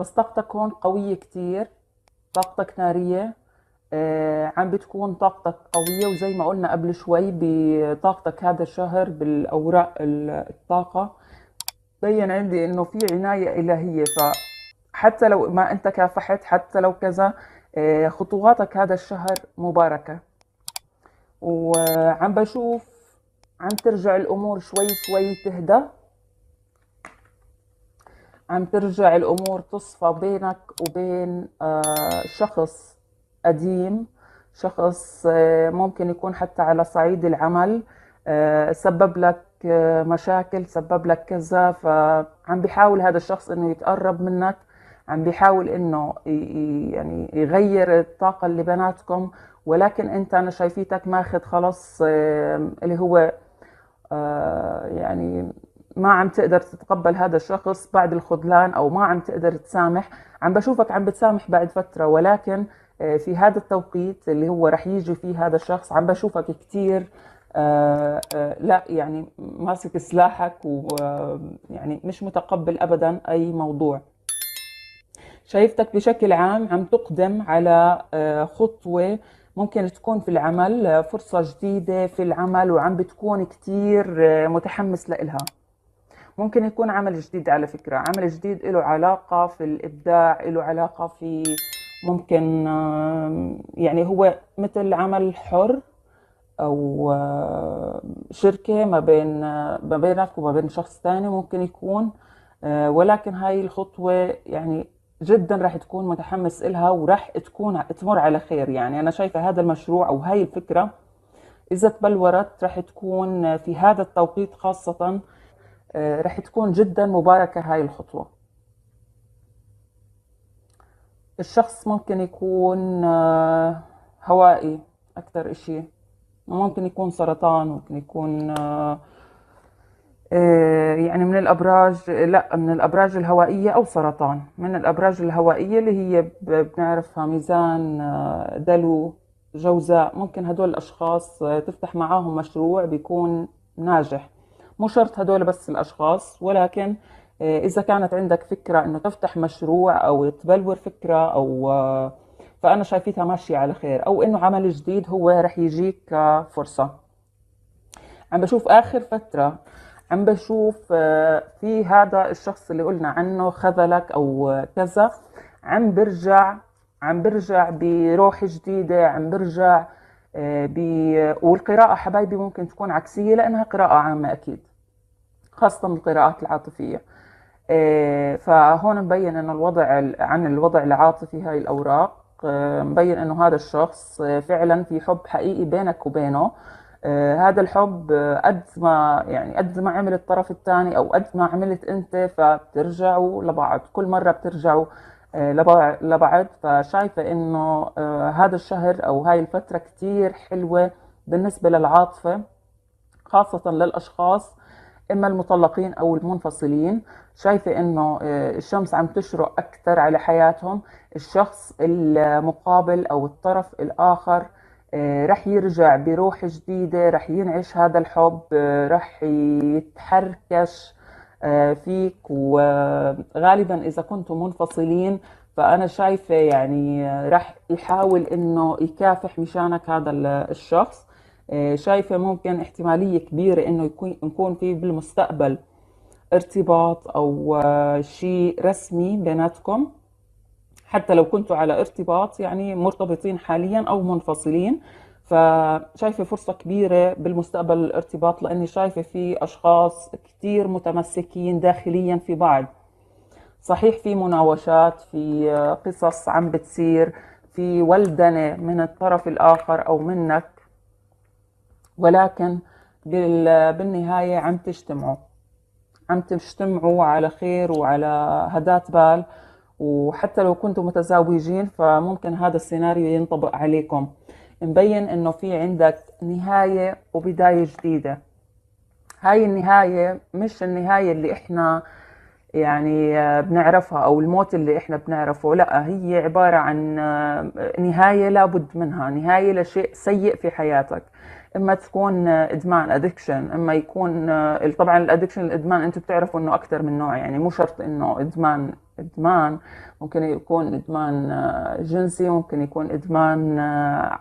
بس طاقتك هون قوية كتير طاقتك نارية آه عم بتكون طاقتك قوية وزي ما قلنا قبل شوي بطاقتك هذا الشهر بالأوراق الطاقة بين عندي إنه في عناية إلهية فحتى لو ما أنت كافحت حتى لو كذا آه خطواتك هذا الشهر مباركة وعم بشوف عم ترجع الأمور شوي شوي تهدى عم ترجع الامور تصفى بينك وبين آه، شخص قديم شخص آه، ممكن يكون حتى على صعيد العمل آه، سبب لك مشاكل سبب لك كذا فعم بيحاول هذا الشخص انه يتقرب منك عم بيحاول انه يعني يغير الطاقه اللي بيناتكم ولكن انت انا شايفيتك ماخذ خلص اللي هو يعني ما عم تقدر تتقبل هذا الشخص بعد الخذلان او ما عم تقدر تسامح عم بشوفك عم بتسامح بعد فتره ولكن آه، في هذا التوقيت اللي هو رح يجي فيه هذا الشخص عم بشوفك كثير آه، آه، لا يعني ماسك سلاحك ويعني مش متقبل ابدا اي موضوع شايفتك بشكل عام عم تقدم على خطوه ممكن تكون في العمل فرصه جديده في العمل وعم بتكون كثير متحمس لإلها ممكن يكون عمل جديد على فكرة عمل جديد له علاقة في الإبداع له علاقة في ممكن يعني هو مثل عمل حر أو شركة ما بين آه، ما بينك وما بين شخص ثاني ممكن يكون آه، ولكن هاي الخطوة يعني جدا راح تكون متحمس إلها وراح تكون تمر على خير يعني أنا شايفة هذا المشروع أو هاي الفكرة إذا تبلورت راح تكون في هذا التوقيت خاصة آه، رح تكون جدا مباركة هاي الخطوة الشخص ممكن يكون آه، هوائي أكثر إشي ممكن يكون سرطان ممكن يكون آه، يعني من الأبراج لا من الأبراج الهوائية أو سرطان من الأبراج الهوائية اللي هي بنعرفها ميزان دلو جوزاء ممكن هدول الأشخاص تفتح معاهم مشروع بيكون ناجح مو شرط هدول بس الأشخاص ولكن آه، إذا كانت عندك فكرة إنه تفتح مشروع أو تبلور فكرة أو آه، فأنا شايفيتها ماشية على خير أو إنه عمل جديد هو رح يجيك كفرصة عم بشوف آخر فترة عم بشوف آه، في هذا الشخص اللي قلنا عنه خذلك أو كذا عم برجع عم برجع بروح جديدة عم برجع ب... والقراءة حبايبي ممكن تكون عكسية لأنها قراءة عامة أكيد خاصة القراءات العاطفية إيه، فهون مبين أن الوضع عن الوضع العاطفي هاي الأوراق إيه، مبين أنه هذا الشخص إيه، فعلا في حب حقيقي بينك وبينه هذا الحب قد ما يعني قد ما عمل الطرف الثاني او قد ما عملت انت فبترجعوا لبعض كل مره بترجعوا لبعض فشايفه انه هذا الشهر او هاي الفتره كثير حلوه بالنسبه للعاطفه خاصه للاشخاص اما المطلقين او المنفصلين شايفه انه آه، الشمس عم تشرق اكثر على حياتهم الشخص المقابل او الطرف الاخر آه، رح يرجع بروح جديدة رح ينعش هذا الحب آه، رح يتحركش فيك وغالبا إذا كنتم منفصلين فأنا شايفة يعني رح يحاول إنه يكافح مشانك هذا الشخص آه، شايفه ممكن احتماليه كبيره انه يكون نكون في بالمستقبل ارتباط او آه، شيء رسمي بيناتكم حتى لو كنتوا على ارتباط يعني مرتبطين حاليا او منفصلين فشايفه فرصه كبيره بالمستقبل الارتباط لاني شايفه في اشخاص كثير متمسكين داخليا في بعض صحيح في مناوشات في آه، قصص عم بتصير في ولدنه من الطرف الاخر او منك ولكن بالنهاية عم تجتمعوا عم تجتمعوا على خير وعلى هدات بال وحتى لو كنتم متزوجين فممكن هذا السيناريو ينطبق عليكم مبين انه في عندك نهاية وبداية جديدة هاي النهاية مش النهاية اللي احنا يعني بنعرفها او الموت اللي احنا بنعرفه لا هي عبارة عن نهاية لابد منها نهاية لشيء سيء في حياتك اما تكون آه، ادمان ادكشن اما يكون آه، طبعا الادكشن الادمان انتم بتعرفوا انه اكثر من نوع يعني مو شرط انه ادمان ادمان ممكن يكون ادمان آه، جنسي ممكن يكون ادمان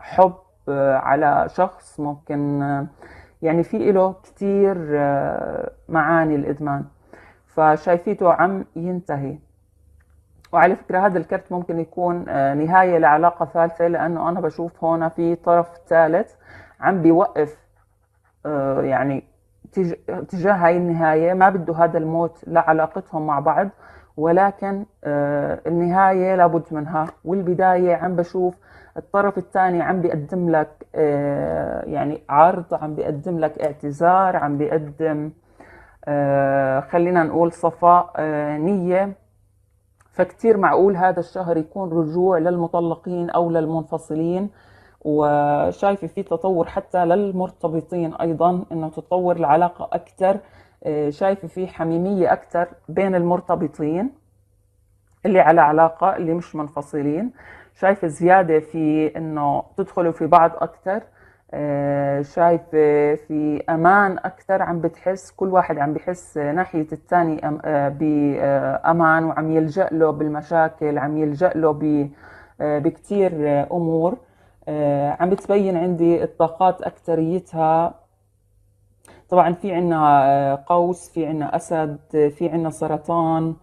حب على شخص ممكن يعني في له كثير معاني الادمان فشايفيته عم ينتهي وعلى فكرة هذا الكرت ممكن يكون نهاية لعلاقة ثالثة لأنه أنا بشوف هون في طرف ثالث عم بيوقف آه، يعني تجاه هاي النهاية ما بده هذا الموت لعلاقتهم مع بعض ولكن آه، النهاية لابد منها والبداية عم بشوف الطرف الثاني عم بيقدم لك آه، يعني عرض عم بيقدم لك اعتذار عم بيقدم خلينا نقول صفاء نية فكتير معقول هذا الشهر يكون رجوع للمطلقين أو للمنفصلين وشايفه في تطور حتى للمرتبطين ايضا انه تتطور العلاقه اكثر آه، شايفه في حميميه اكثر بين المرتبطين اللي على علاقه اللي مش منفصلين شايفه زياده في انه تدخلوا في بعض اكثر آه، شايفه في امان اكثر عم بتحس كل واحد عم بحس ناحيه الثاني آه، بامان وعم يلجا له بالمشاكل عم يلجا له بكثير امور آه، عم بتبين عندي الطاقات اكثريتها طبعا في عنا آه، قوس في عنا أسد في عنا سرطان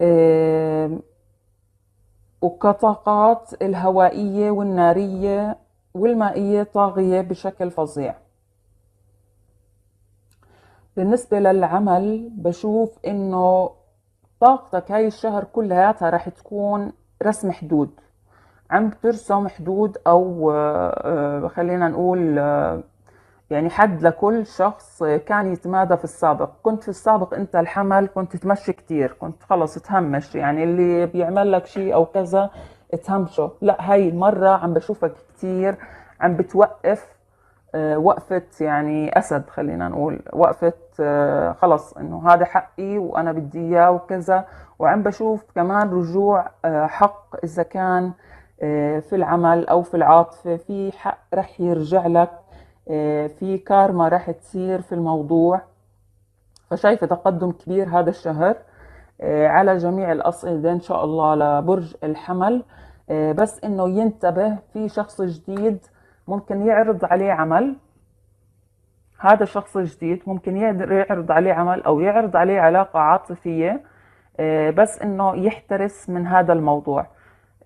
آه، وكطاقات الهوائية والنارية والمائية طاغية بشكل فظيع بالنسبة للعمل بشوف إنه طاقتك هاي الشهر كلياتها رح تكون رسم حدود عم ترسم حدود او آه، خلينا نقول آه، يعني حد لكل شخص كان يتمادى في السابق كنت في السابق انت الحمل كنت تمشي كتير كنت خلص تهمش يعني اللي بيعمل لك شيء او كذا تهمشه لا هاي المرة عم بشوفك كتير عم بتوقف آه، وقفة يعني أسد خلينا نقول وقفة خلص إنه هذا حقي وأنا بدي إياه وكذا وعم بشوف كمان رجوع حق إذا كان آه، في العمل او في العاطفه في حق رح يرجع لك آه، في كارما رح تصير في الموضوع فشايفه تقدم كبير هذا الشهر آه، على جميع الاصعده ان شاء الله لبرج الحمل بس انه ينتبه في شخص جديد ممكن يعرض عليه عمل هذا الشخص الجديد ممكن يعرض عليه عمل او يعرض عليه علاقه عاطفيه بس انه يحترس من هذا الموضوع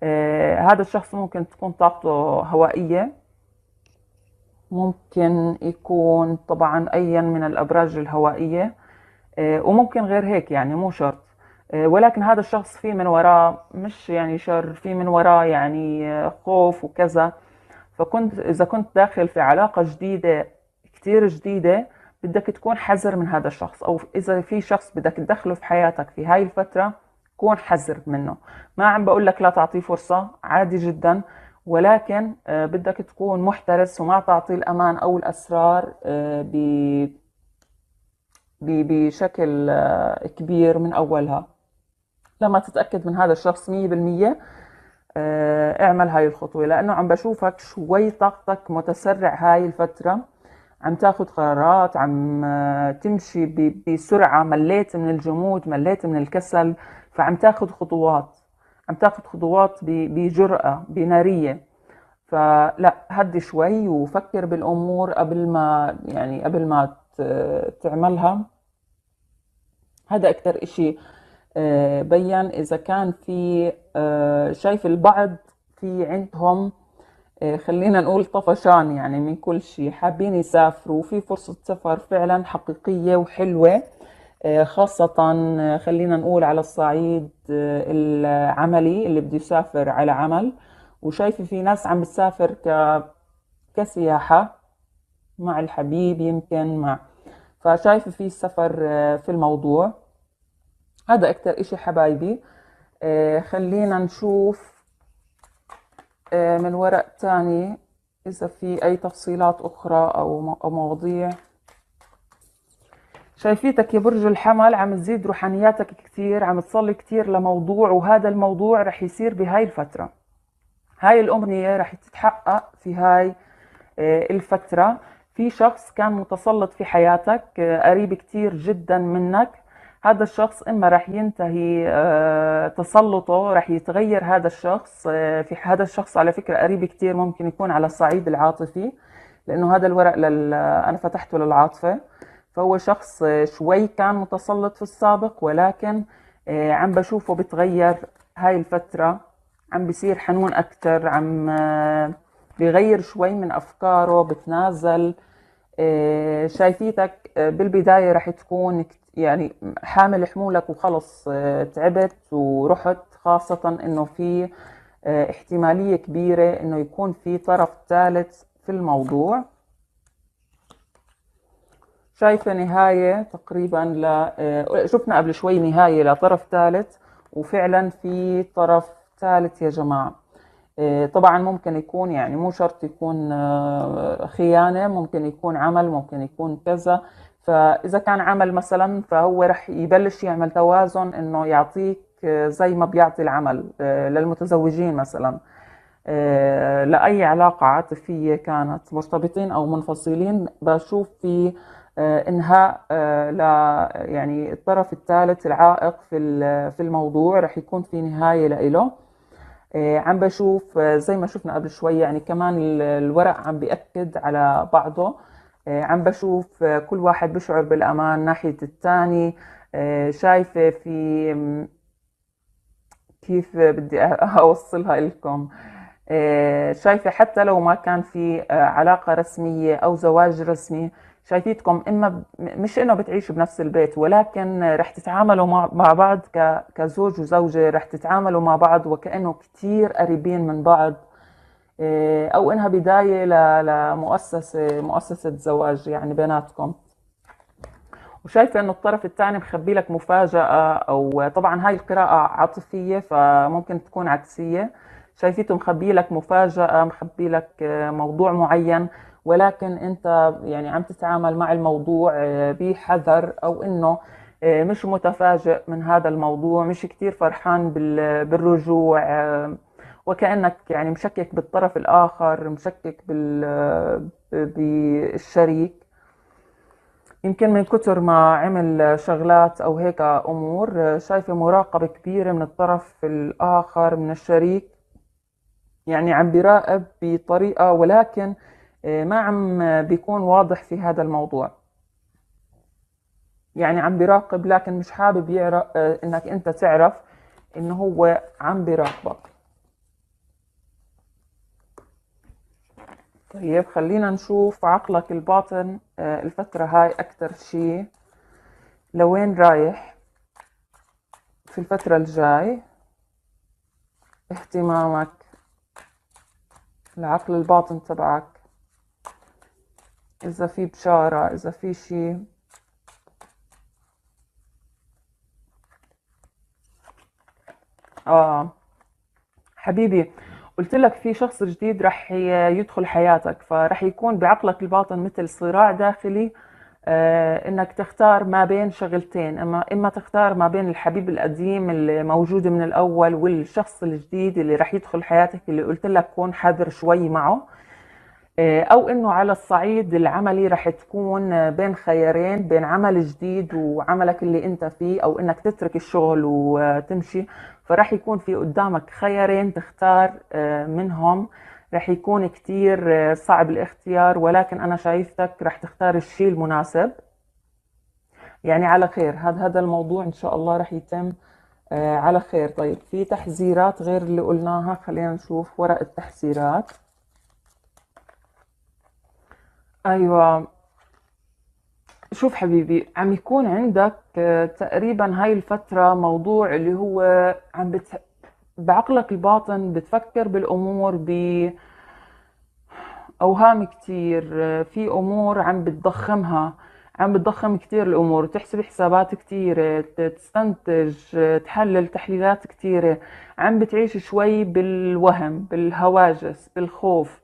آه، هذا الشخص ممكن تكون طاقته هوائية ممكن يكون طبعا أيا من الأبراج الهوائية آه، وممكن غير هيك يعني مو شرط آه، ولكن هذا الشخص في من وراه مش يعني شر في من وراه يعني خوف وكذا فكنت إذا كنت داخل في علاقة جديدة كتير جديدة بدك تكون حذر من هذا الشخص أو إذا في شخص بدك تدخله في حياتك في هاي الفترة كون حذر منه ما عم بقول لك لا تعطيه فرصة عادي جدا ولكن آه، بدك تكون محترس وما تعطي الأمان أو الأسرار آه، بشكل آه، كبير من أولها لما تتأكد من هذا الشخص 100% اعمل هاي الخطوة لأنه عم بشوفك شوي طاقتك متسرع هاي الفترة عم تاخد قرارات عم تمشي بسرعة مليت من الجمود مليت من الكسل فعم تاخذ خطوات عم تاخذ خطوات بجرأة بنارية فلا هدي شوي وفكر بالامور قبل ما يعني قبل ما تعملها هذا اكثر شيء آه، بين اذا كان في آه، شايف البعض في عندهم آه، خلينا نقول طفشان يعني من كل شيء حابين يسافروا في فرصة سفر فعلا حقيقية وحلوة آه، خاصة آه، خلينا نقول على الصعيد آه، العملي اللي بده يسافر على عمل وشايفة في ناس عم بتسافر ك... كسياحة مع الحبيب يمكن مع فشايفة في السفر في الموضوع هذا أكتر إشي حبايبي خلينا نشوف من ورق تاني إذا في أي تفصيلات أخرى أو مواضيع شايفيتك يا برج الحمل عم تزيد روحانياتك كثير عم تصلي كثير لموضوع وهذا الموضوع رح يصير بهاي الفترة هاي الأمنية رح تتحقق في هاي آه، الفترة في شخص كان متسلط في حياتك آه، قريب كثير جدا منك هذا الشخص إما رح ينتهي آه، تسلطه رح يتغير هذا الشخص في هذا الشخص على فكرة قريب كثير ممكن يكون على الصعيد العاطفي لأنه هذا الورق لل... أنا فتحته للعاطفة فهو شخص آه، شوي كان متسلط في السابق ولكن آه، عم بشوفه بتغير هاي الفترة عم بصير حنون أكتر عم آه، بغير شوي من أفكاره بتنازل شايفيتك بالبداية رح تكون يعني حامل حمولك وخلص تعبت ورحت خاصة إنه في احتمالية كبيرة إنه يكون في طرف ثالث في الموضوع شايفة نهاية تقريبا ل... آه، شفنا قبل شوي نهاية لطرف ثالث وفعلا في طرف ثالث يا جماعة آه، طبعا ممكن يكون يعني مو شرط يكون آه، خيانة ممكن يكون عمل ممكن يكون كذا فإذا كان عمل مثلا فهو رح يبلش يعمل توازن إنه يعطيك زي ما بيعطي العمل للمتزوجين مثلا لأي علاقة عاطفية كانت مرتبطين أو منفصلين بشوف في آه، انهاء آه، ل يعني الطرف الثالث العائق في في الموضوع رح يكون في نهايه لإله آه، عم بشوف زي ما شفنا قبل شوي يعني كمان الورق عم بيأكد على بعضه عم بشوف كل واحد بشعر بالأمان ناحية الثاني شايفة في كيف بدي أوصلها لكم آه، شايفة حتى لو ما كان في آه، علاقة رسمية أو زواج رسمي شايفيتكم إما مش إنه بتعيشوا بنفس البيت ولكن رح تتعاملوا مع بعض كزوج وزوجة رح تتعاملوا مع بعض وكأنه كتير قريبين من بعض آه، أو إنها بداية لمؤسسة مؤسسة زواج يعني بيناتكم وشايفة انه الطرف الثاني مخبي لك مفاجأة او طبعا هاي القراءة عاطفية فممكن تكون عكسية شايفيته مخبي لك مفاجأة مخبي لك آه، موضوع معين ولكن انت يعني عم تتعامل مع الموضوع آه، بحذر او انه آه، مش متفاجئ من هذا الموضوع مش كتير فرحان بالرجوع وكأنك يعني مشكك بالطرف الآخر مشكك بالشريك يمكن من كتر ما عمل شغلات أو هيك أمور شايفة مراقبة كبيرة من الطرف الآخر من الشريك يعني عم بيراقب بطريقة ولكن آه، ما عم بيكون واضح في هذا الموضوع يعني عم بيراقب لكن مش حابب يعرف آه، انك انت تعرف انه هو عم بيراقبك طيب خلينا نشوف عقلك الباطن آه، الفترة هاي أكتر شيء لوين رايح في الفترة الجاي اهتمامك العقل الباطن تبعك إذا في بشارة إذا في شي آه حبيبي قلت لك في شخص جديد رح يدخل حياتك فرح يكون بعقلك الباطن مثل صراع داخلي آه، انك تختار ما بين شغلتين اما اما تختار ما بين الحبيب القديم اللي موجود من الاول والشخص الجديد اللي راح يدخل حياتك اللي قلت لك كون حذر شوي معه آه، او انه على الصعيد العملي راح تكون بين خيارين بين عمل جديد وعملك اللي انت فيه او انك تترك الشغل وتمشي فراح يكون في قدامك خيارين تختار آه، منهم رح يكون كتير آه، صعب الاختيار ولكن أنا شايفتك رح تختار الشيء المناسب يعني على خير هذا هذا الموضوع إن شاء الله رح يتم آه، على خير طيب في تحذيرات غير اللي قلناها خلينا نشوف ورق التحذيرات أيوة شوف حبيبي عم يكون عندك آه، تقريبا هاي الفترة موضوع اللي هو عم بت... بعقلك الباطن بتفكر بالامور ب اوهام كتير في امور عم بتضخمها عم بتضخم كتير الامور تحسب حسابات كتيرة تستنتج تحلل تحليلات كتيرة عم بتعيش شوي بالوهم بالهواجس بالخوف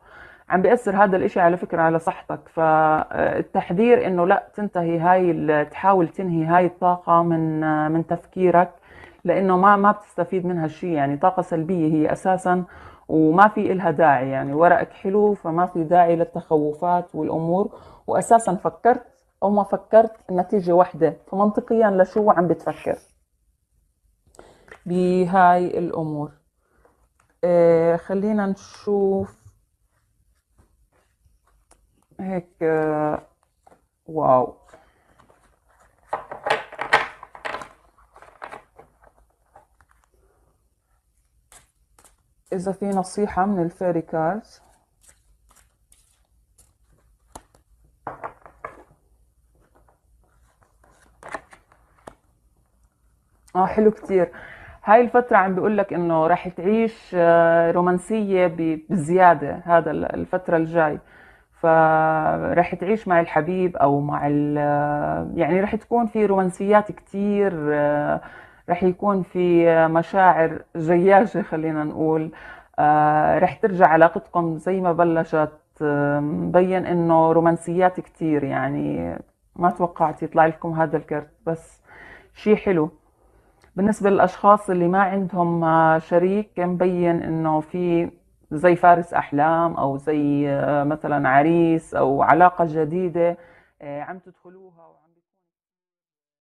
عم بيأثر هذا الاشي على فكرة على صحتك فالتحذير انه لا تنتهي هاي تحاول تنهي هاي الطاقة من من تفكيرك لانه ما ما بتستفيد منها شيء يعني طاقه سلبيه هي اساسا وما في إلها داعي يعني ورقك حلو فما في داعي للتخوفات والامور واساسا فكرت او ما فكرت النتيجه واحده فمنطقيا لشو عم بتفكر بهاي الامور آه خلينا نشوف هيك آه واو إذا في نصيحة من الفيري كاردز اه حلو كتير هاي الفترة عم بيقول لك انه راح تعيش آه، رومانسية بزيادة هذا الفترة الجاي فراح تعيش مع الحبيب او مع آه، يعني راح تكون في رومانسيات كتير آه، رح يكون في مشاعر جياشه خلينا نقول آه، رح ترجع علاقتكم زي ما بلشت مبين انه رومانسيات كتير يعني ما توقعت يطلع لكم هذا الكرت بس شيء حلو بالنسبة للأشخاص اللي ما عندهم آه، شريك مبين إنه في زي فارس أحلام أو زي آه، مثلا عريس أو علاقة جديدة عم تدخلوها